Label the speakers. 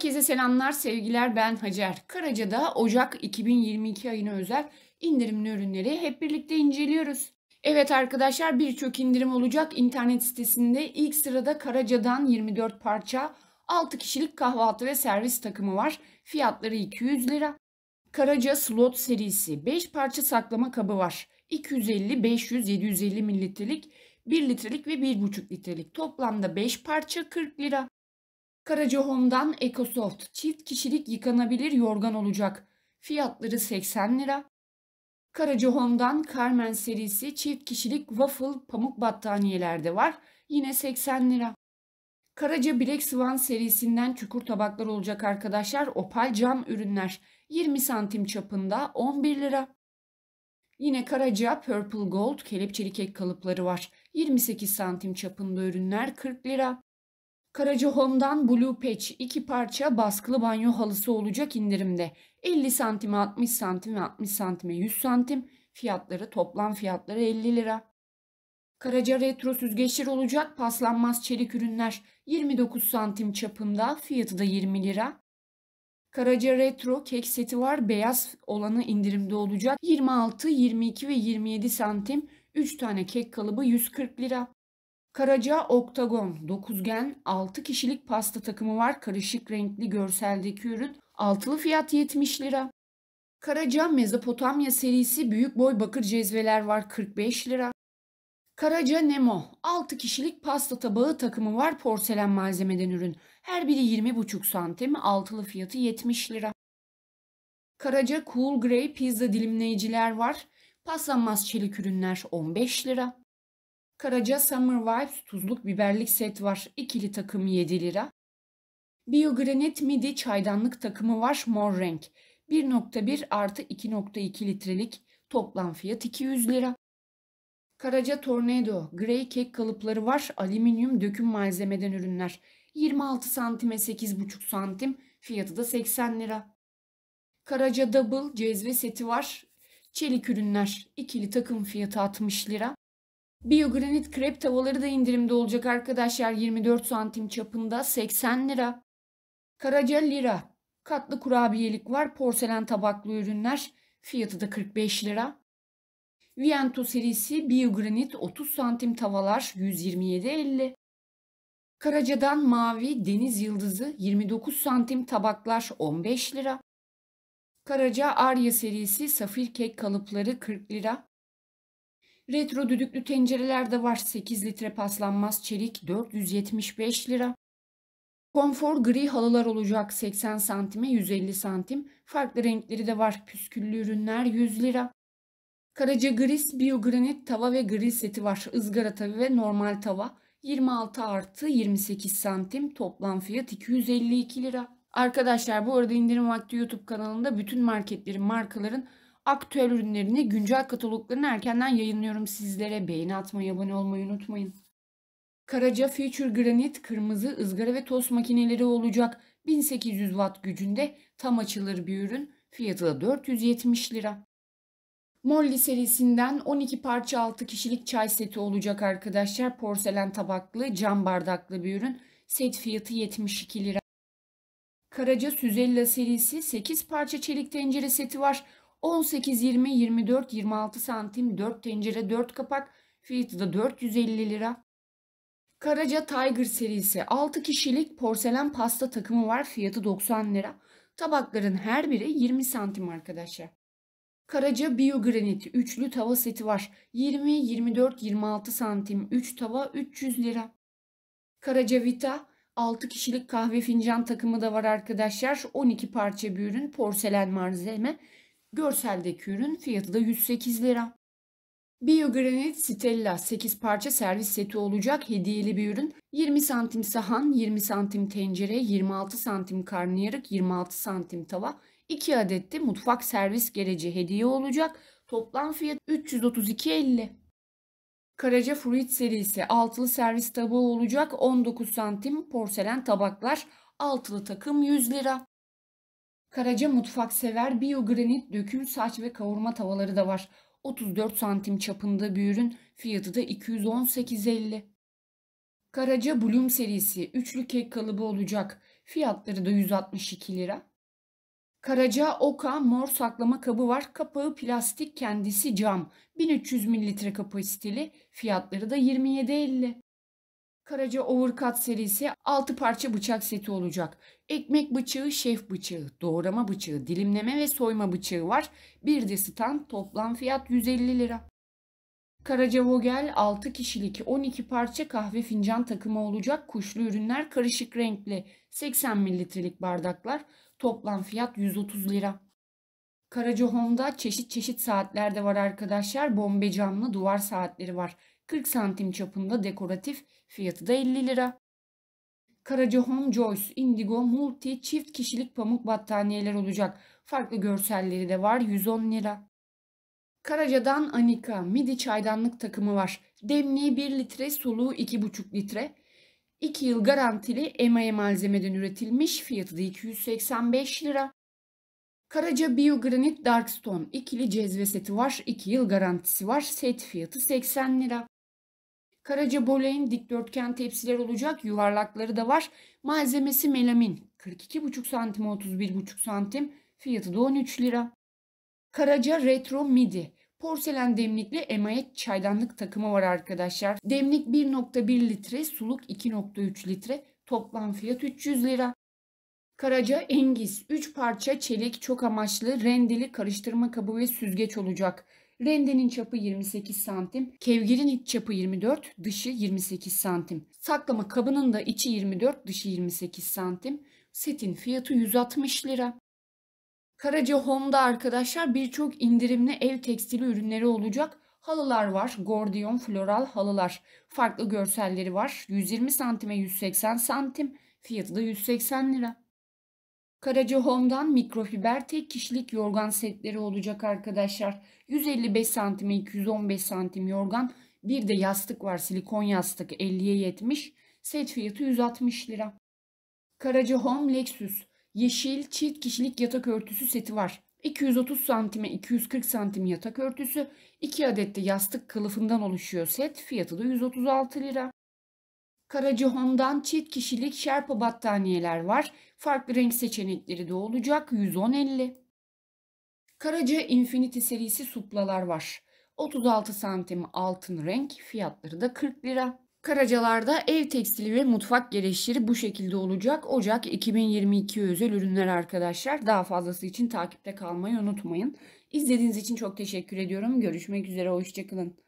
Speaker 1: Herkese selamlar, sevgiler. Ben Hacer. Karaca'da Ocak 2022 ayına özel indirimli ürünleri hep birlikte inceliyoruz. Evet arkadaşlar birçok indirim olacak. İnternet sitesinde ilk sırada Karaca'dan 24 parça 6 kişilik kahvaltı ve servis takımı var. Fiyatları 200 lira. Karaca Slot serisi 5 parça saklama kabı var. 250, 500, 750 mililitrelik, 1 litrelik ve 1,5 litrelik. Toplamda 5 parça 40 lira. Karacaoğlu'ndan Ecosoft çift kişilik yıkanabilir yorgan olacak. Fiyatları 80 lira. Karacaoğlu'ndan Carmen serisi çift kişilik waffle pamuk battaniyelerde var. Yine 80 lira. Karaca Black Swan serisinden çukur tabaklar olacak arkadaşlar. Opal cam ürünler 20 santim çapında 11 lira. Yine Karaca Purple Gold kelepçeli kek kalıpları var. 28 santim çapında ürünler 40 lira. Karacahom'dan Blue Patch 2 parça baskılı banyo halısı olacak indirimde. 50 santim, 60 santim ve 60 santime 100 santim fiyatları toplam fiyatları 50 lira. Karaca retro süzgeçler olacak paslanmaz çelik ürünler 29 santim çapında fiyatı da 20 lira. Karaca retro kek seti var beyaz olanı indirimde olacak 26, 22 ve 27 santim 3 tane kek kalıbı 140 lira. Karaca oktagon, dokuzgen, altı kişilik pasta takımı var. Karışık renkli görseldeki ürün. Altılı fiyat 70 lira. Karaca Mezopotamya serisi büyük boy bakır cezveler var 45 lira. Karaca Nemo 6 kişilik pasta tabağı takımı var porselen malzemeden ürün. Her biri 20,5 santim altılı fiyatı 70 lira. Karaca Cool Grey pizza dilimleyiciler var. Paslanmaz çelik ürünler 15 lira. Karaca Summer Vibes tuzluk biberlik set var. İkili takım 7 lira. Biogranet Midi çaydanlık takımı var mor renk. 1.1 artı 2.2 litrelik toplam fiyat 200 lira. Karaca Tornado grey kek kalıpları var. Alüminyum döküm malzemeden ürünler. 26 santime 8,5 santim fiyatı da 80 lira. Karaca Double cezve seti var. Çelik ürünler İkili takım fiyatı 60 lira. Biogranit krep tavaları da indirimde olacak arkadaşlar. 24 santim çapında 80 lira. Karaca lira. Katlı kurabiyelik var. Porselen tabaklı ürünler. Fiyatı da 45 lira. Viento serisi Biogranit 30 santim tavalar 127.50. Karaca'dan mavi deniz yıldızı 29 santim tabaklar 15 lira. Karaca Arya serisi safir kek kalıpları 40 lira. Retro düdüklü tencereler de var. 8 litre paslanmaz çelik 475 lira. Konfor gri halılar olacak 80 santime 150 santim. Farklı renkleri de var. Püsküllü ürünler 100 lira. Karaca gris biyogranit tava ve gri seti var. Izgara tava ve normal tava 26 artı 28 santim toplam fiyat 252 lira. Arkadaşlar bu arada indirim vakti YouTube kanalında bütün marketlerin markaların aktüel ürünlerini, güncel kataloglarını erkenden yayınlıyorum sizlere. Beğeni atmayı, abone olmayı unutmayın. Karaca Future Granit kırmızı ızgara ve tost makineleri olacak. 1800 watt gücünde tam açılır bir ürün. Fiyatı da 470 lira. Molly serisinden 12 parça 6 kişilik çay seti olacak arkadaşlar. Porselen tabaklı, cam bardaklı bir ürün. Set fiyatı 72 lira. Karaca Süzella serisi 8 parça çelik tencere seti var. 18, 20, 24, 26 santim 4 tencere 4 kapak fiyatı da 450 lira. Karaca Tiger serisi 6 kişilik porselen pasta takımı var fiyatı 90 lira. Tabakların her biri 20 santim arkadaşlar. Karaca Biogranit üçlü tava seti var. 20, 24, 26 santim 3 tava 300 lira. Karaca Vita 6 kişilik kahve fincan takımı da var arkadaşlar. 12 parça bir ürün porselen malzeme Görseldeki ürün fiyatı da 108 lira. Biogranit Stella 8 parça servis seti olacak hediyeli bir ürün. 20 santim sahan, 20 santim tencere, 26 santim karnıyarık, 26 santim tava, 2 adet de mutfak servis gereci hediye olacak. Toplam fiyat 332.50. Karaca Fruit serisi altılı servis tabağı olacak. 19 santim porselen tabaklar, altılı takım 100 lira. Karaca mutfak sever biyogranit döküm saç ve kavurma tavaları da var. 34 santim çapında bir ürün fiyatı da 218.50. Karaca Bloom serisi üçlü kek kalıbı olacak. Fiyatları da 162 lira. Karaca Oka mor saklama kabı var. Kapağı plastik kendisi cam. 1300 mililitre kapasiteli. Fiyatları da 27.50. Karaca Overcut serisi 6 parça bıçak seti olacak. Ekmek bıçağı, şef bıçağı, doğrama bıçağı, dilimleme ve soyma bıçağı var. Bir de stand toplam fiyat 150 lira. Karaca Vogel 6 kişilik 12 parça kahve fincan takımı olacak. Kuşlu ürünler karışık renkli 80 mililitrelik bardaklar toplam fiyat 130 lira. Karaca Honda çeşit çeşit saatlerde var arkadaşlar. Bombe camlı duvar saatleri var. 40 santim çapında dekoratif fiyatı da 50 lira. Karaca Home Joyce Indigo Multi çift kişilik pamuk battaniyeler olacak. Farklı görselleri de var 110 lira. Karaca'dan Anika midi çaydanlık takımı var. Demliği 1 litre, soluğu 2,5 litre. 2 yıl garantili emaye malzemeden üretilmiş. Fiyatı da 285 lira. Karaca Bio Biogranit Darkstone ikili cezve seti var. 2 yıl garantisi var. Set fiyatı 80 lira. Karaca boleyin dikdörtgen tepsiler olacak. Yuvarlakları da var. Malzemesi melamin. 42,5 santim 31,5 santim. Fiyatı da 13 lira. Karaca retro midi. Porselen demlikli emayet çaydanlık takımı var arkadaşlar. Demlik 1.1 litre, suluk 2.3 litre. Toplam fiyat 300 lira. Karaca Engiz 3 parça çelik çok amaçlı rendeli karıştırma kabı ve süzgeç olacak. Rendenin çapı 28 santim. Kevgirin iç çapı 24, dışı 28 santim. Saklama kabının da içi 24, dışı 28 santim. Setin fiyatı 160 lira. Karaca Home'da arkadaşlar birçok indirimli ev tekstili ürünleri olacak. Halılar var. Gordiyon floral halılar. Farklı görselleri var. 120 santime 180 santim. Fiyatı da 180 lira. Karaca Home'dan mikrofiber tek kişilik yorgan setleri olacak arkadaşlar. 155 santime 215 santim yorgan. Bir de yastık var silikon yastık 50'ye 70. Set fiyatı 160 lira. Karaca Home Lexus yeşil çift kişilik yatak örtüsü seti var. 230 santime 240 santim yatak örtüsü, 2 adet de yastık kılıfından oluşuyor set. Fiyatı da 136 lira. Karacahom'dan çift kişilik şerpa battaniyeler var. Farklı renk seçenekleri de olacak. 110.50. Karaca Infinity serisi suplalar var. 36 santim altın renk fiyatları da 40 lira. Karacalarda ev tekstili ve mutfak gereçleri bu şekilde olacak. Ocak 2022 özel ürünler arkadaşlar. Daha fazlası için takipte kalmayı unutmayın. İzlediğiniz için çok teşekkür ediyorum. Görüşmek üzere. Hoşçakalın.